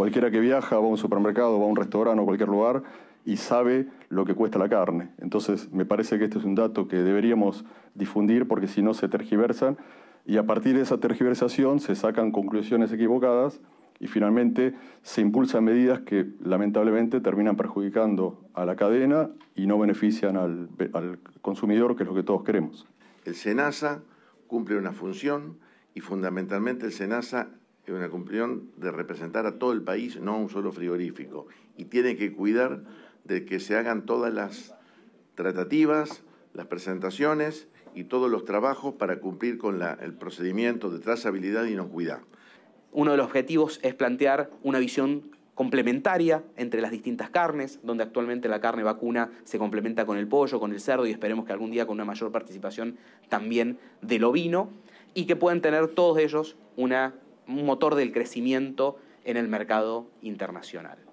Cualquiera que viaja, va a un supermercado, va a un restaurante o cualquier lugar y sabe lo que cuesta la carne. Entonces, me parece que este es un dato que deberíamos difundir porque si no se tergiversan y a partir de esa tergiversación se sacan conclusiones equivocadas y finalmente se impulsan medidas que lamentablemente terminan perjudicando a la cadena y no benefician al, al consumidor, que es lo que todos queremos. El SENASA cumple una función y fundamentalmente el SENASA una cumplión de representar a todo el país, no a un solo frigorífico. Y tiene que cuidar de que se hagan todas las tratativas, las presentaciones y todos los trabajos para cumplir con el procedimiento de trazabilidad y inocuidad. Uno de los objetivos es plantear una visión complementaria entre las distintas carnes, donde actualmente la carne vacuna se complementa con el pollo, con el cerdo y esperemos que algún día con una mayor participación también del ovino y que puedan tener todos ellos una un motor del crecimiento en el mercado internacional.